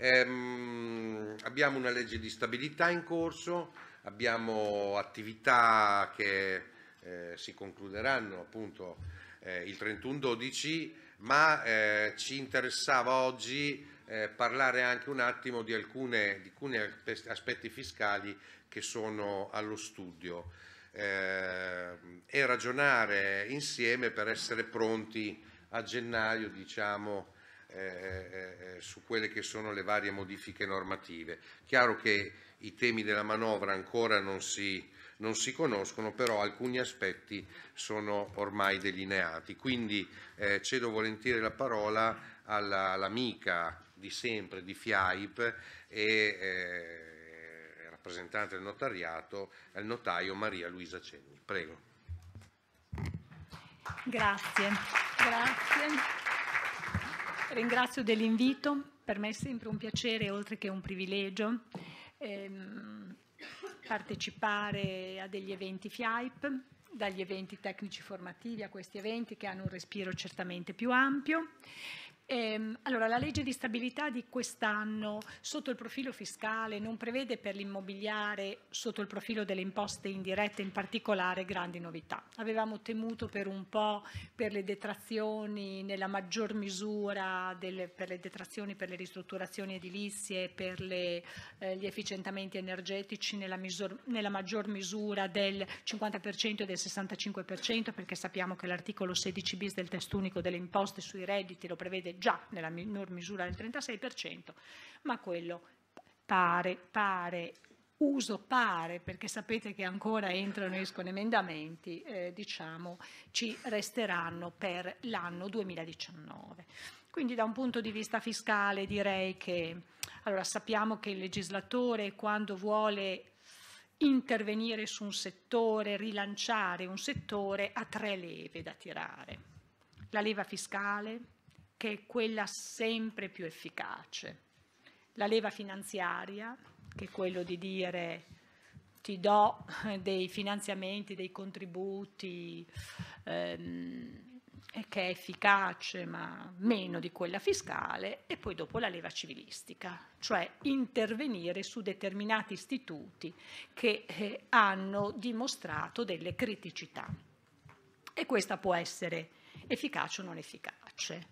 Ehm, abbiamo una legge di stabilità in corso, abbiamo attività che eh, si concluderanno appunto eh, il 31-12, ma eh, ci interessava oggi eh, parlare anche un attimo di, alcune, di, alcuni aspetti fiscali che sono allo studio eh, e ragionare insieme per essere pronti a gennaio diciamo, eh, eh, su quelle che sono le varie modifiche normative. Chiaro che i temi della manovra ancora non si, non si conoscono, però alcuni aspetti sono ormai delineati. Quindi eh, cedo volentieri la parola all'amica di sempre di FIAIP e eh, rappresentante del notariato, al notaio Maria Luisa Cenni. Prego. Grazie, grazie. Ringrazio dell'invito, per me è sempre un piacere oltre che un privilegio ehm, partecipare a degli eventi FIAIP, dagli eventi tecnici formativi a questi eventi che hanno un respiro certamente più ampio. Ehm, allora, la legge di stabilità di quest'anno sotto il profilo fiscale non prevede per l'immobiliare, sotto il profilo delle imposte indirette in particolare, grandi novità. Avevamo temuto per un po' per le detrazioni, nella maggior misura delle, per le detrazioni per le ristrutturazioni edilizie, per le, eh, gli efficientamenti energetici nella, misur, nella maggior misura del 50% e del 65% perché sappiamo che l'articolo 16 bis del testo unico delle imposte sui redditi lo prevede già nella minor misura del 36%, ma quello pare, pare, uso pare, perché sapete che ancora entrano e escono emendamenti, eh, diciamo, ci resteranno per l'anno 2019. Quindi da un punto di vista fiscale direi che allora, sappiamo che il legislatore quando vuole intervenire su un settore, rilanciare un settore, ha tre leve da tirare. La leva fiscale, che è quella sempre più efficace. La leva finanziaria, che è quello di dire ti do eh, dei finanziamenti, dei contributi, ehm, che è efficace ma meno di quella fiscale, e poi dopo la leva civilistica, cioè intervenire su determinati istituti che eh, hanno dimostrato delle criticità. E questa può essere efficace o non efficace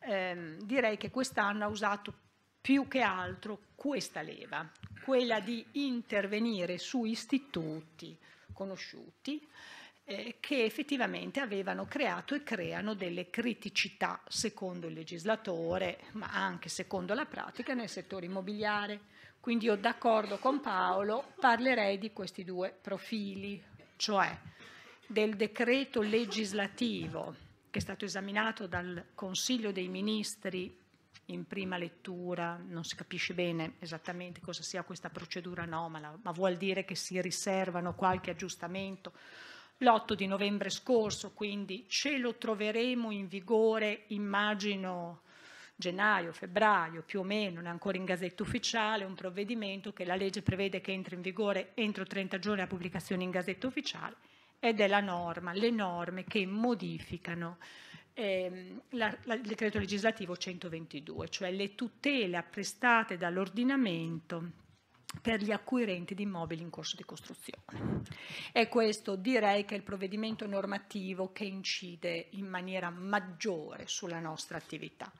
eh, direi che quest'anno ha usato più che altro questa leva, quella di intervenire su istituti conosciuti eh, che effettivamente avevano creato e creano delle criticità secondo il legislatore, ma anche secondo la pratica nel settore immobiliare. Quindi io d'accordo con Paolo parlerei di questi due profili, cioè del decreto legislativo che è stato esaminato dal Consiglio dei Ministri in prima lettura, non si capisce bene esattamente cosa sia questa procedura anomala, ma vuol dire che si riservano qualche aggiustamento. L'8 di novembre scorso, quindi ce lo troveremo in vigore, immagino gennaio, febbraio, più o meno, non è ancora in gazzetta ufficiale, un provvedimento che la legge prevede che entri in vigore entro 30 giorni la pubblicazione in gazzetta ufficiale ed è la norma, le norme che modificano ehm, la, la, il decreto legislativo 122, cioè le tutele apprestate dall'ordinamento per gli acquirenti di immobili in corso di costruzione. E questo direi che è il provvedimento normativo che incide in maniera maggiore sulla nostra attività.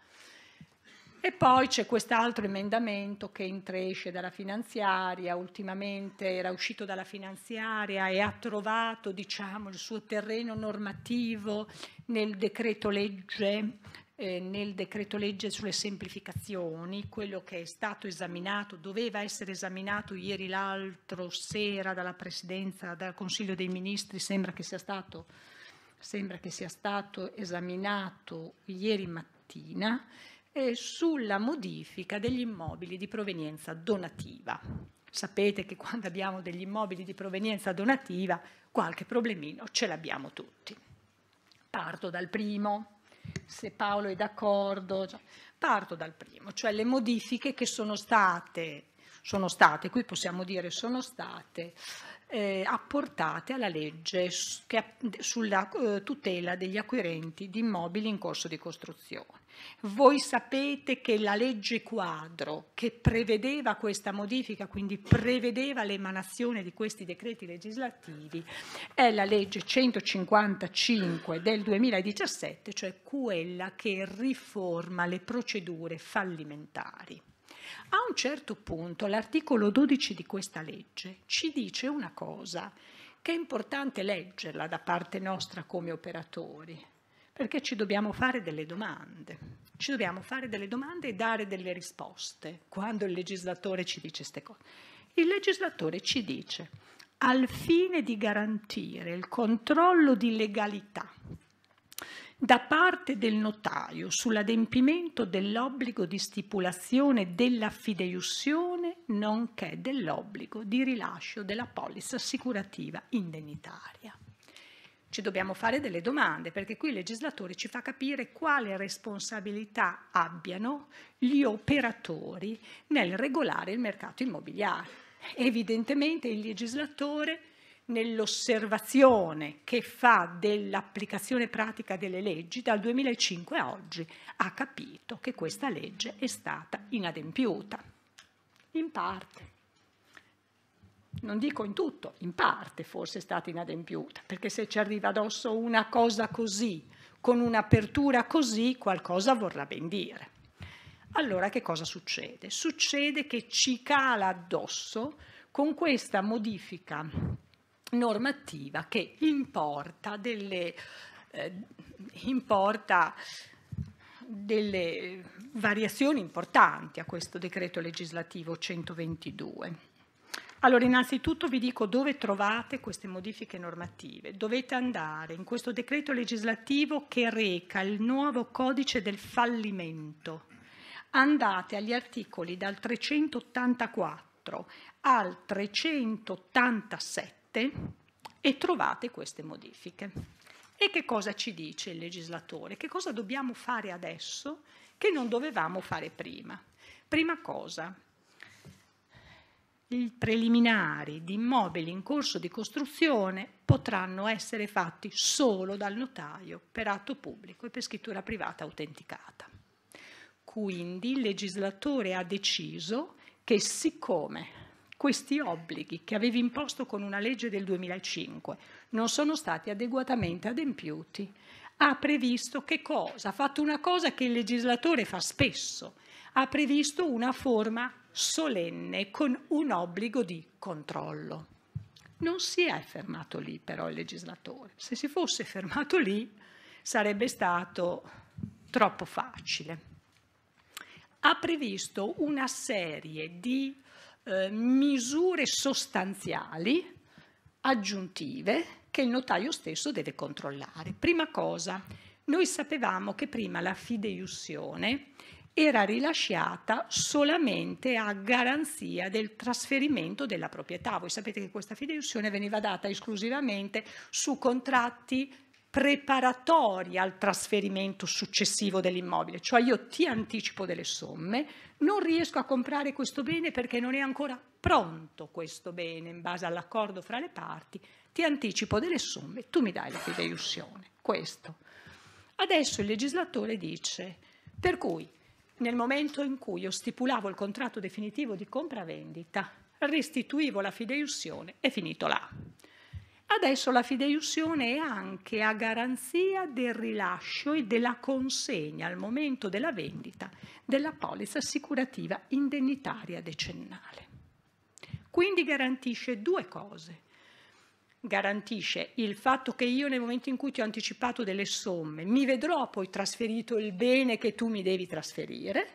E poi c'è quest'altro emendamento che intresce dalla finanziaria, ultimamente era uscito dalla finanziaria e ha trovato diciamo, il suo terreno normativo nel decreto legge eh, nel decreto legge sulle semplificazioni, quello che è stato esaminato, doveva essere esaminato ieri l'altro sera dalla Presidenza, dal Consiglio dei Ministri, sembra che sia stato, che sia stato esaminato ieri mattina e sulla modifica degli immobili di provenienza donativa. Sapete che quando abbiamo degli immobili di provenienza donativa qualche problemino ce l'abbiamo tutti. Parto dal primo, se Paolo è d'accordo, cioè, parto dal primo, cioè le modifiche che sono state, sono state qui possiamo dire sono state eh, apportate alla legge sulla eh, tutela degli acquirenti di immobili in corso di costruzione. Voi sapete che la legge quadro che prevedeva questa modifica, quindi prevedeva l'emanazione di questi decreti legislativi, è la legge 155 del 2017, cioè quella che riforma le procedure fallimentari. A un certo punto l'articolo 12 di questa legge ci dice una cosa che è importante leggerla da parte nostra come operatori, perché ci dobbiamo fare delle domande. Ci dobbiamo fare delle domande e dare delle risposte quando il legislatore ci dice queste cose. Il legislatore ci dice, al fine di garantire il controllo di legalità da parte del notaio sull'adempimento dell'obbligo di stipulazione della fideiussione nonché dell'obbligo di rilascio della polis assicurativa indennitaria. Ci dobbiamo fare delle domande perché qui il legislatore ci fa capire quale responsabilità abbiano gli operatori nel regolare il mercato immobiliare. Evidentemente il legislatore nell'osservazione che fa dell'applicazione pratica delle leggi dal 2005 a oggi ha capito che questa legge è stata inadempiuta, in parte non dico in tutto, in parte forse è stata inadempiuta, perché se ci arriva addosso una cosa così, con un'apertura così, qualcosa vorrà ben dire. Allora che cosa succede? Succede che ci cala addosso con questa modifica normativa che importa delle, eh, importa delle variazioni importanti a questo decreto legislativo 122 allora, innanzitutto vi dico dove trovate queste modifiche normative. Dovete andare in questo decreto legislativo che reca il nuovo codice del fallimento. Andate agli articoli dal 384 al 387 e trovate queste modifiche. E che cosa ci dice il legislatore? Che cosa dobbiamo fare adesso che non dovevamo fare prima? Prima cosa, preliminari di immobili in corso di costruzione potranno essere fatti solo dal notaio per atto pubblico e per scrittura privata autenticata. Quindi il legislatore ha deciso che siccome questi obblighi che avevi imposto con una legge del 2005 non sono stati adeguatamente adempiuti, ha previsto che cosa? Ha fatto una cosa che il legislatore fa spesso, ha previsto una forma solenne con un obbligo di controllo. Non si è fermato lì però il legislatore. Se si fosse fermato lì sarebbe stato troppo facile. Ha previsto una serie di eh, misure sostanziali aggiuntive che il notaio stesso deve controllare. Prima cosa, noi sapevamo che prima la fideiussione era rilasciata solamente a garanzia del trasferimento della proprietà. Voi sapete che questa fideiussione veniva data esclusivamente su contratti preparatori al trasferimento successivo dell'immobile, cioè io ti anticipo delle somme, non riesco a comprare questo bene perché non è ancora pronto questo bene in base all'accordo fra le parti, ti anticipo delle somme, tu mi dai la fideiussione. Questo. Adesso il legislatore dice, per cui nel momento in cui io stipulavo il contratto definitivo di compravendita, restituivo la fideiussione e finito là. Adesso la fideiussione è anche a garanzia del rilascio e della consegna al momento della vendita della polizza assicurativa indennitaria decennale. Quindi garantisce due cose garantisce il fatto che io nel momento in cui ti ho anticipato delle somme mi vedrò poi trasferito il bene che tu mi devi trasferire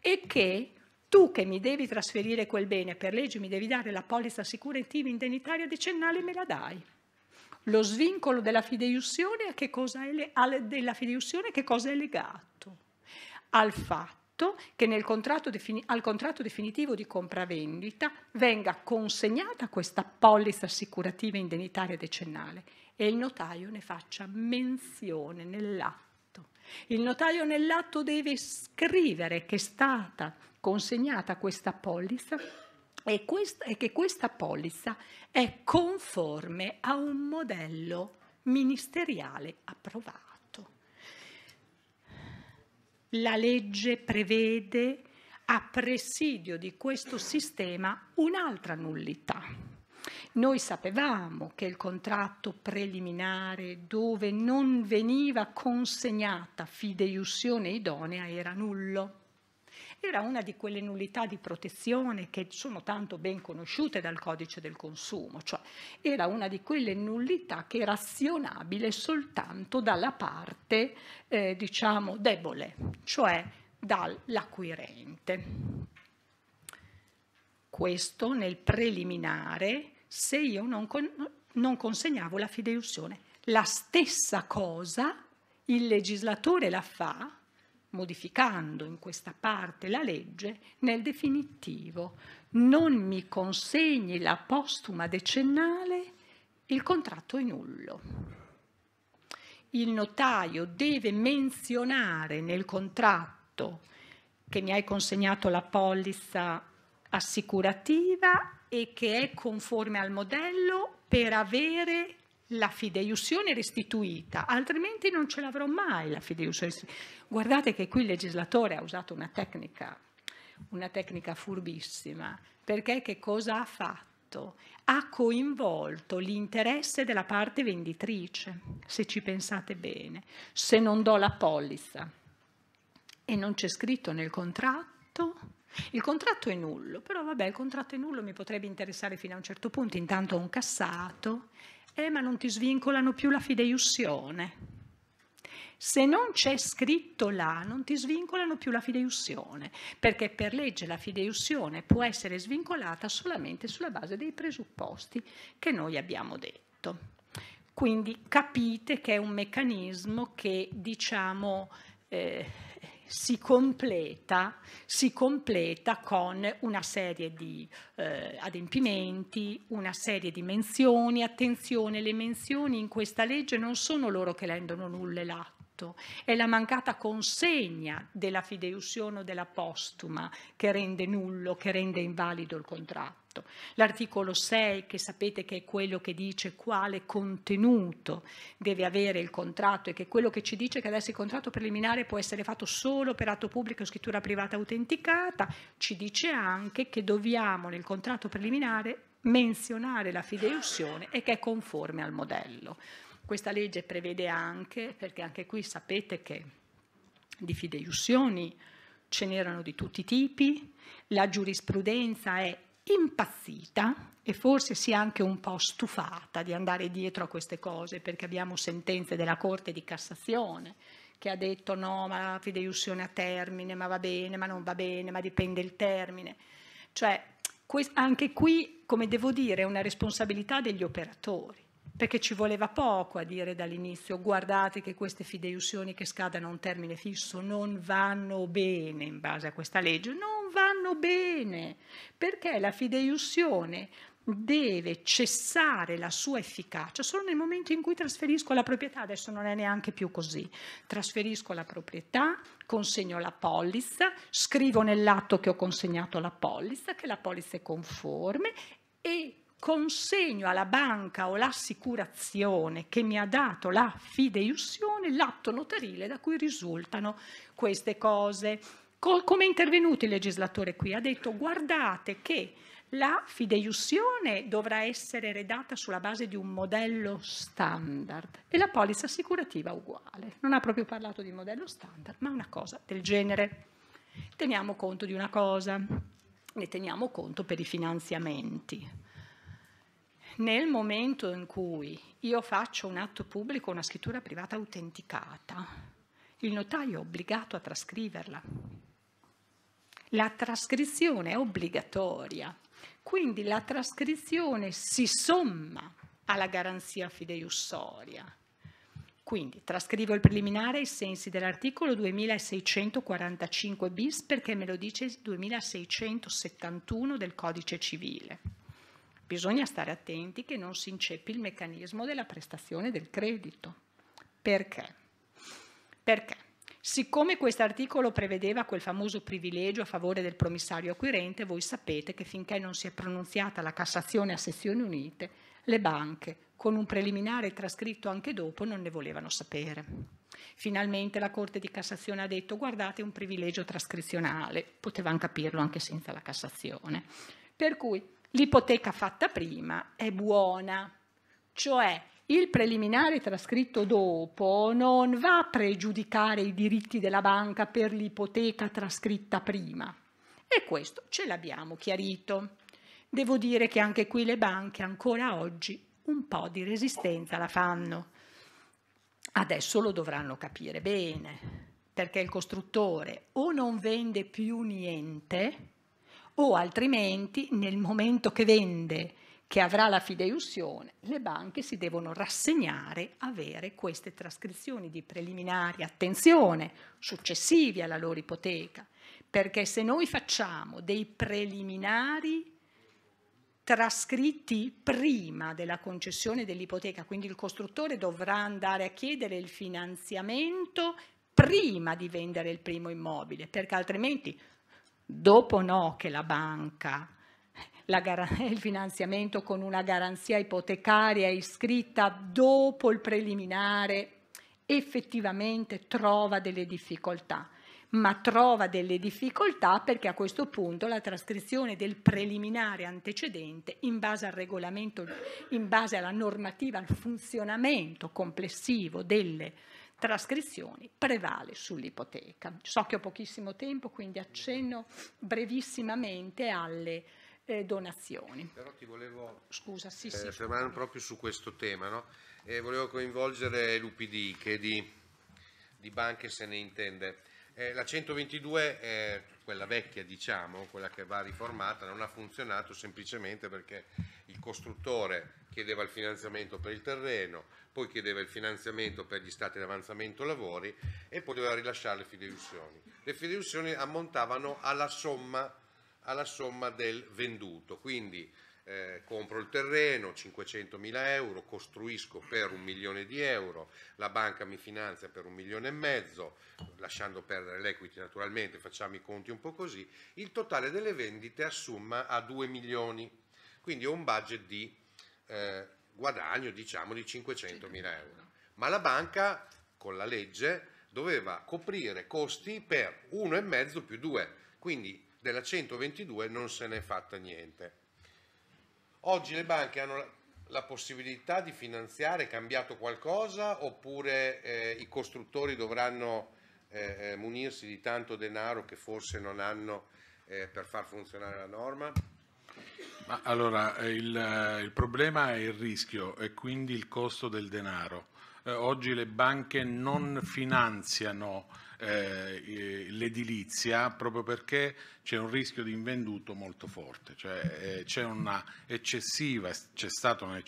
e che tu che mi devi trasferire quel bene per legge mi devi dare la polizza assicurativa indennitaria decennale me la dai. Lo svincolo della fideiussione, a che cosa è, della fideiussione che cosa è legato? Al fatto fatto che contratto al contratto definitivo di compravendita venga consegnata questa polizza assicurativa indennitaria decennale e il notaio ne faccia menzione nell'atto. Il notaio nell'atto deve scrivere che è stata consegnata questa polizza e, questa, e che questa polizza è conforme a un modello ministeriale approvato la legge prevede a presidio di questo sistema un'altra nullità. Noi sapevamo che il contratto preliminare dove non veniva consegnata fideiussione idonea era nullo era una di quelle nullità di protezione che sono tanto ben conosciute dal codice del consumo, cioè era una di quelle nullità che era azionabile soltanto dalla parte, eh, diciamo, debole, cioè dall'acquirente. Questo nel preliminare se io non, con, non consegnavo la fideiussione. La stessa cosa il legislatore la fa modificando in questa parte la legge, nel definitivo non mi consegni la postuma decennale, il contratto è nullo. Il notaio deve menzionare nel contratto che mi hai consegnato la polizza assicurativa e che è conforme al modello per avere la fideiussione restituita, altrimenti non ce l'avrò mai la fideiussione restituita. Guardate che qui il legislatore ha usato una tecnica, una tecnica furbissima, perché che cosa ha fatto? Ha coinvolto l'interesse della parte venditrice, se ci pensate bene. Se non do la polizza e non c'è scritto nel contratto, il contratto è nullo, però vabbè, il contratto è nullo mi potrebbe interessare fino a un certo punto, intanto ho un cassato eh, ma non ti svincolano più la fideiussione. Se non c'è scritto là, non ti svincolano più la fideiussione, perché per legge la fideiussione può essere svincolata solamente sulla base dei presupposti che noi abbiamo detto. Quindi capite che è un meccanismo che, diciamo, eh, si completa, si completa con una serie di eh, adempimenti, una serie di menzioni. Attenzione, le menzioni in questa legge non sono loro che rendono nulla l'atto, è la mancata consegna della fideiussione o della postuma che rende nullo, che rende invalido il contratto testo. L'articolo 6, che sapete che è quello che dice quale contenuto deve avere il contratto e che è quello che ci dice che adesso il contratto preliminare può essere fatto solo per atto pubblico o scrittura privata autenticata, ci dice anche che dobbiamo nel contratto preliminare menzionare la fideiussione e che è conforme al modello. Questa legge prevede anche, perché anche qui sapete che di fideiussioni ce n'erano di tutti i tipi, la giurisprudenza è impazzita e forse sia anche un po' stufata di andare dietro a queste cose perché abbiamo sentenze della Corte di Cassazione che ha detto no, ma la fideiussione a termine, ma va bene, ma non va bene, ma dipende il termine. Cioè, anche qui, come devo dire, è una responsabilità degli operatori, perché ci voleva poco a dire dall'inizio guardate che queste fideiussioni che scadano a un termine fisso non vanno bene in base a questa legge. No, fanno bene, perché la fideiussione deve cessare la sua efficacia solo nel momento in cui trasferisco la proprietà, adesso non è neanche più così, trasferisco la proprietà, consegno la polizza, scrivo nell'atto che ho consegnato la polizza, che la polizza è conforme e consegno alla banca o l'assicurazione che mi ha dato la fideiussione l'atto notarile da cui risultano queste cose come è intervenuto il legislatore qui? Ha detto guardate che la fideiussione dovrà essere redata sulla base di un modello standard e la polizza assicurativa uguale. Non ha proprio parlato di modello standard, ma una cosa del genere. Teniamo conto di una cosa, ne teniamo conto per i finanziamenti. Nel momento in cui io faccio un atto pubblico, una scrittura privata autenticata, il notaio è obbligato a trascriverla la trascrizione è obbligatoria, quindi la trascrizione si somma alla garanzia fideiussoria. Quindi trascrivo il preliminare ai sensi dell'articolo 2645 bis perché me lo dice il 2671 del codice civile. Bisogna stare attenti che non si inceppi il meccanismo della prestazione del credito. Perché? Perché Siccome questo articolo prevedeva quel famoso privilegio a favore del promissario acquirente, voi sapete che finché non si è pronunziata la Cassazione a sezioni unite, le banche, con un preliminare trascritto anche dopo, non ne volevano sapere. Finalmente la Corte di Cassazione ha detto guardate un privilegio trascrizionale, potevano capirlo anche senza la Cassazione. Per cui l'ipoteca fatta prima è buona, cioè il preliminare trascritto dopo non va a pregiudicare i diritti della banca per l'ipoteca trascritta prima. E questo ce l'abbiamo chiarito. Devo dire che anche qui le banche ancora oggi un po' di resistenza la fanno. Adesso lo dovranno capire bene, perché il costruttore o non vende più niente, o altrimenti nel momento che vende che avrà la fideiussione, le banche si devono rassegnare a avere queste trascrizioni di preliminari, attenzione, successivi alla loro ipoteca, perché se noi facciamo dei preliminari trascritti prima della concessione dell'ipoteca, quindi il costruttore dovrà andare a chiedere il finanziamento prima di vendere il primo immobile, perché altrimenti dopo no che la banca il finanziamento con una garanzia ipotecaria iscritta dopo il preliminare effettivamente trova delle difficoltà, ma trova delle difficoltà perché a questo punto la trascrizione del preliminare antecedente in base al regolamento, in base alla normativa, al funzionamento complessivo delle trascrizioni prevale sull'ipoteca. So che ho pochissimo tempo, quindi accenno brevissimamente alle eh, donazioni. Però ti volevo Scusa, sì, eh, sì, fermare proprio su questo tema, no? eh, volevo coinvolgere l'UPD che di, di, banche se ne intende. Eh, la 122, quella vecchia diciamo, quella che va riformata, non ha funzionato semplicemente perché il costruttore chiedeva il finanziamento per il terreno, poi chiedeva il finanziamento per gli stati di avanzamento lavori e poi doveva rilasciare le fideiussioni. Le fideiussioni ammontavano alla somma alla somma del venduto. Quindi eh, compro il terreno, 500 mila euro, costruisco per un milione di euro, la banca mi finanzia per un milione e mezzo, lasciando perdere l'equity naturalmente, facciamo i conti un po' così, il totale delle vendite assomma a 2 milioni, quindi ho un budget di eh, guadagno diciamo di 500 mila euro. Ma la banca con la legge doveva coprire costi per 1,5 più 2, quindi della 122 non se n'è fatta niente. Oggi le banche hanno la possibilità di finanziare, è cambiato qualcosa oppure eh, i costruttori dovranno eh, eh, munirsi di tanto denaro che forse non hanno eh, per far funzionare la norma? Ma allora, eh, il, eh, il, problema è il rischio e quindi il costo del denaro. oggi le banche non finanziano eh, l'edilizia proprio perché c'è un rischio di invenduto molto forte, cioè eh, c'è stato eh,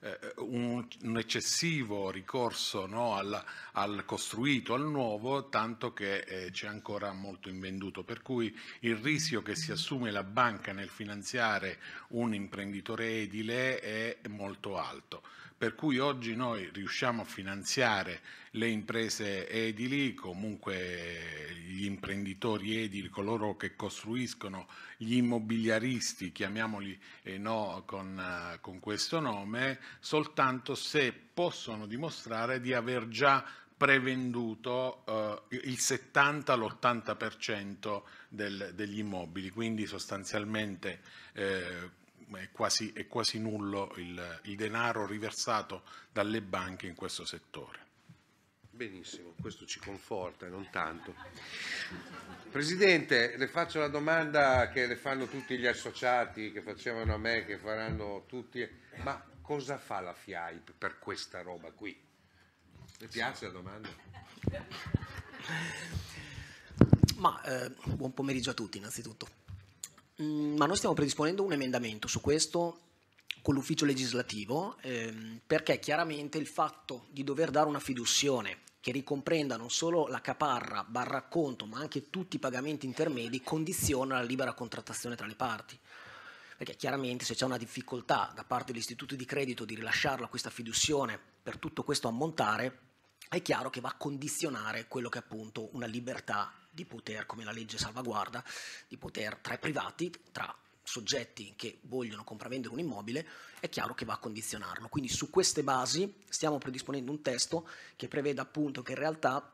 eh, un, un, eccessivo ricorso no, al, al, costruito, al nuovo, tanto che eh, c'è ancora molto invenduto, per cui il rischio che si assume la banca nel finanziare un imprenditore edile è molto alto per cui oggi noi riusciamo a finanziare le imprese edili, comunque gli imprenditori edili, coloro che costruiscono, gli immobiliaristi, chiamiamoli eh, no, con, eh, con questo nome, soltanto se possono dimostrare di aver già prevenduto eh, il 70-80% del, degli immobili, quindi sostanzialmente eh, è quasi, è quasi nullo il, il, denaro riversato dalle banche in questo settore. Benissimo, questo ci conforta e non tanto. Presidente, le faccio la domanda che le fanno tutti gli associati, che facevano a me, che faranno tutti, ma cosa fa la FIAIP per questa roba qui? Le piace la domanda? Ma, eh, buon pomeriggio a tutti innanzitutto. Mm, ma noi stiamo predisponendo un emendamento su questo con l'ufficio legislativo ehm, perché chiaramente il fatto di dover dare una fiduzione che ricomprenda non solo la caparra, barra conto, ma anche tutti i pagamenti intermedi condiziona la libera contrattazione tra le parti. Perché chiaramente se c'è una difficoltà da parte degli istituti di credito di rilasciarla questa fiduzione per tutto questo ammontare, è chiaro che va a condizionare quello che è appunto una libertà di poter, come la legge salvaguarda, di poter tra i privati, tra soggetti che vogliono compravendere un immobile, è chiaro che va a condizionarlo. Quindi su queste basi stiamo predisponendo un testo che prevede appunto che in realtà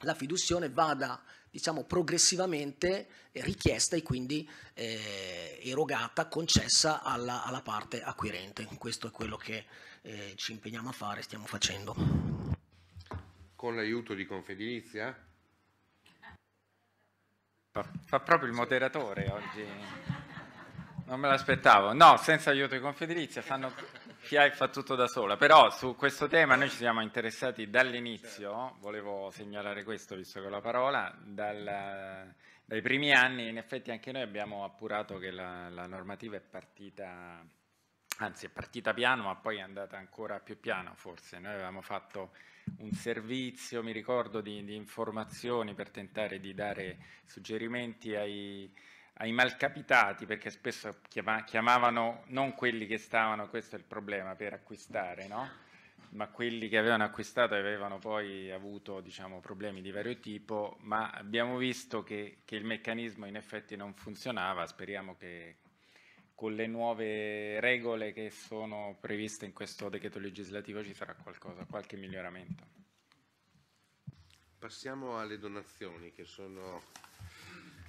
la fiduzione vada diciamo, progressivamente richiesta e quindi eh, erogata, concessa alla, alla, parte acquirente. Questo è quello che eh, ci impegniamo a fare, stiamo facendo. Con l'aiuto di Confedilizia? Fa proprio il moderatore oggi. Non me l'aspettavo. No, senza aiuto di Confedilizia, fanno... FIAI fa tutto da sola. Però su questo tema noi ci siamo interessati dall'inizio, volevo segnalare questo visto che ho la parola, dal, dai primi anni in effetti anche noi abbiamo appurato che la, la normativa è partita, anzi è partita piano ma poi è andata ancora più piano forse. Noi avevamo fatto un servizio, mi ricordo, di, di informazioni per tentare di dare suggerimenti ai, ai malcapitati, perché spesso chiamavano non quelli che stavano, questo è il problema, per acquistare, no? ma quelli che avevano acquistato e avevano poi avuto diciamo, problemi di vario tipo, ma abbiamo visto che, che il meccanismo in effetti non funzionava, speriamo che con le nuove regole che sono previste in questo decreto legislativo ci sarà qualcosa, qualche miglioramento. Passiamo alle donazioni che sono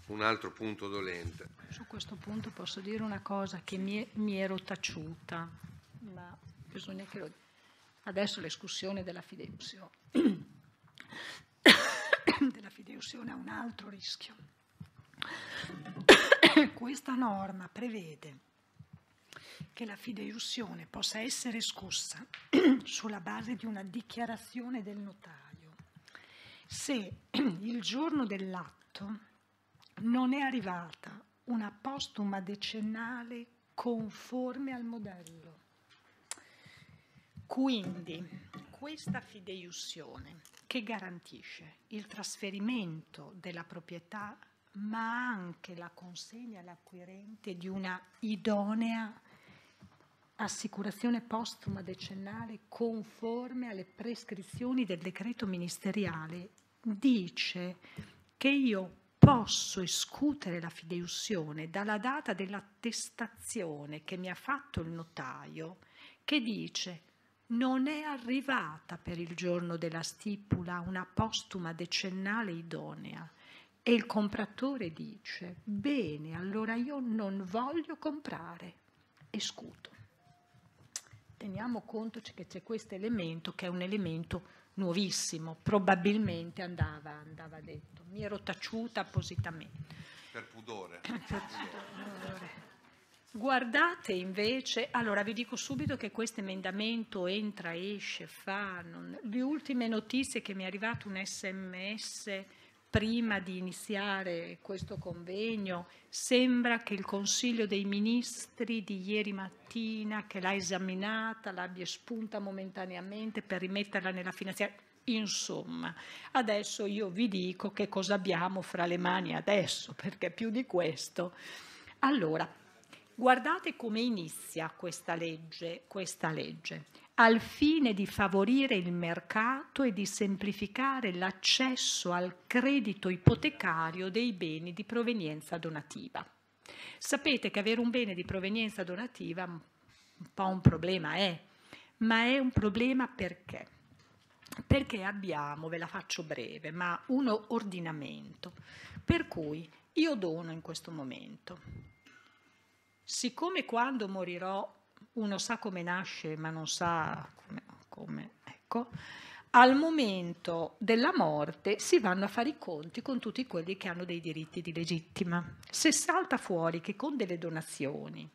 un altro punto dolente. Su questo punto posso dire una cosa che mi, mi ero taciuta, ma bisogna che lo... Adesso l'escussione della fideuzione. della fideuzione ha un altro rischio questa norma prevede che la fideiussione possa essere scossa sulla base di una dichiarazione del notaio se il giorno dell'atto non è arrivata una postuma decennale conforme al modello. Quindi questa fideiussione che garantisce il trasferimento della proprietà ma anche la consegna all'acquirente di una idonea assicurazione postuma decennale conforme alle prescrizioni del decreto ministeriale dice che io posso escutere la fideiussione dalla data dell'attestazione che mi ha fatto il notaio che dice non è arrivata per il giorno della stipula una postuma decennale idonea e il compratore dice, bene, allora io non voglio comprare e scuto. Teniamo conto che c'è questo elemento che è un elemento nuovissimo, probabilmente andava, andava detto. Mi ero taciuta appositamente. Per pudore. Per pudore. Guardate invece, allora vi dico subito che questo emendamento entra, esce, fa, non, le ultime notizie che mi è arrivato un sms prima di iniziare questo convegno, sembra che il Consiglio dei Ministri di ieri mattina, che l'ha esaminata, l'abbia spunta momentaneamente per rimetterla nella finanziaria. Insomma, adesso io vi dico che cosa abbiamo fra le mani adesso, perché più di questo. Allora, Guardate come inizia questa legge, questa legge, al fine di favorire il mercato e di semplificare l'accesso al credito ipotecario dei beni di provenienza donativa. Sapete che avere un bene di provenienza donativa un po' un problema è, ma è un problema perché? Perché abbiamo, ve la faccio breve, ma uno ordinamento per cui io dono in questo momento, siccome quando morirò uno sa come nasce ma non sa come, come ecco, al momento della morte si vanno a fare i conti con tutti quelli che hanno dei diritti di legittima. Se salta fuori che con delle donazioni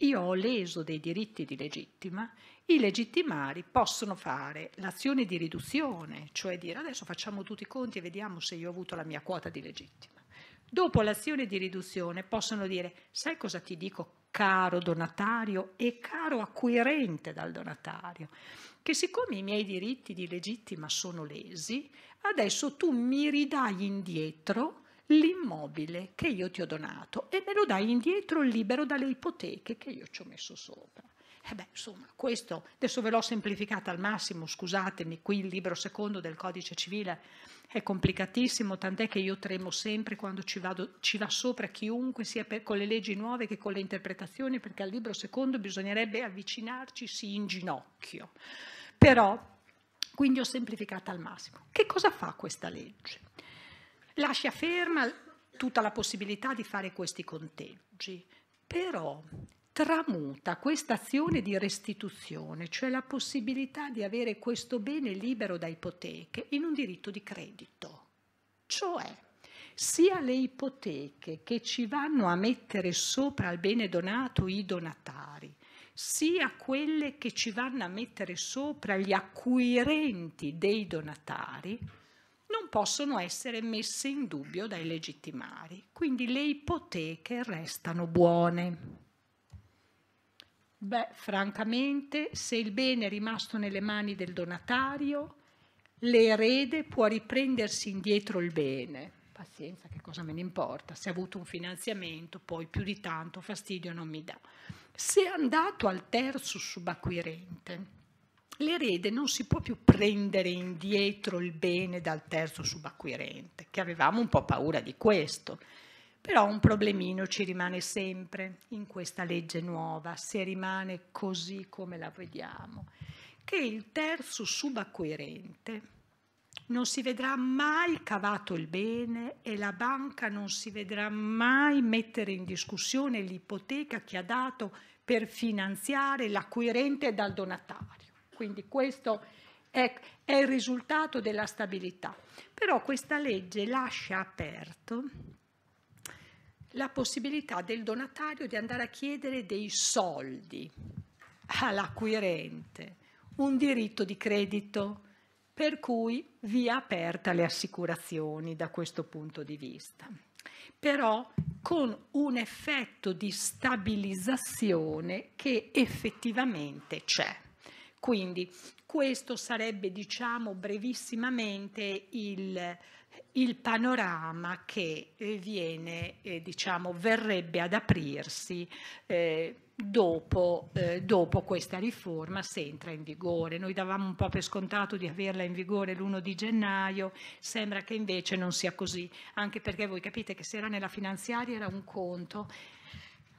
io ho leso dei diritti di legittima, i legittimari possono fare l'azione di riduzione, cioè dire adesso facciamo tutti i conti e vediamo se io ho avuto la mia quota di legittima. Dopo l'azione di riduzione possono dire, sai cosa ti dico caro donatario e caro acquirente dal donatario, che siccome i miei diritti di legittima sono lesi, adesso tu mi ridai indietro l'immobile che io ti ho donato e me lo dai indietro libero dalle ipoteche che io ci ho messo sopra. E eh beh, insomma, questo adesso ve l'ho semplificata al massimo, scusatemi, qui il libro secondo del codice civile è complicatissimo, tant'è che io tremo sempre quando ci, vado, ci va sopra chiunque, sia per, con le leggi nuove che con le interpretazioni, perché al libro secondo bisognerebbe avvicinarci, in ginocchio. Però, quindi ho semplificato al massimo. Che cosa fa questa legge? Lascia ferma tutta la possibilità di fare questi conteggi, però tramuta questa azione di restituzione, cioè la possibilità di avere questo bene libero da ipoteche, in un diritto di credito. Cioè, sia le ipoteche che ci vanno a mettere sopra al bene donato i donatari, sia quelle che ci vanno a mettere sopra gli acquirenti dei donatari, non possono essere messe in dubbio dai legittimari. Quindi le ipoteche restano buone. Beh, francamente, se il bene è rimasto nelle mani del donatario, l'erede può riprendersi indietro il bene. Pazienza, che cosa me ne importa? Se ha avuto un finanziamento, poi più di tanto fastidio non mi dà. Se è andato al terzo subacquirente, l'erede non si può più prendere indietro il bene dal terzo subacquirente, che avevamo un po' paura di questo però un problemino ci rimane sempre in questa legge nuova, se rimane così come la vediamo, che il terzo subacquirente non si vedrà mai cavato il bene e la banca non si vedrà mai mettere in discussione l'ipoteca che ha dato per finanziare l'acquirente dal donatario. Quindi questo è, è il risultato della stabilità. Però questa legge lascia aperto la possibilità del donatario di andare a chiedere dei soldi all'acquirente, un diritto di credito, per cui via aperta le assicurazioni da questo punto di vista, però con un effetto di stabilizzazione che effettivamente c'è. Quindi questo sarebbe, diciamo brevissimamente, il il panorama che eh, viene, eh, diciamo, verrebbe ad aprirsi eh, dopo, eh, dopo, questa riforma se entra in vigore. Noi davamo un po' per scontato di averla in vigore l'1 di gennaio, sembra che invece non sia così, anche perché voi capite che se era nella finanziaria era un conto,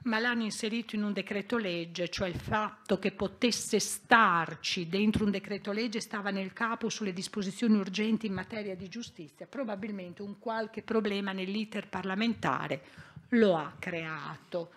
ma l'hanno inserito in un decreto legge, cioè il fatto che potesse starci dentro un decreto legge stava nel capo sulle disposizioni urgenti in materia di giustizia, probabilmente un qualche problema nell'iter parlamentare lo ha creato.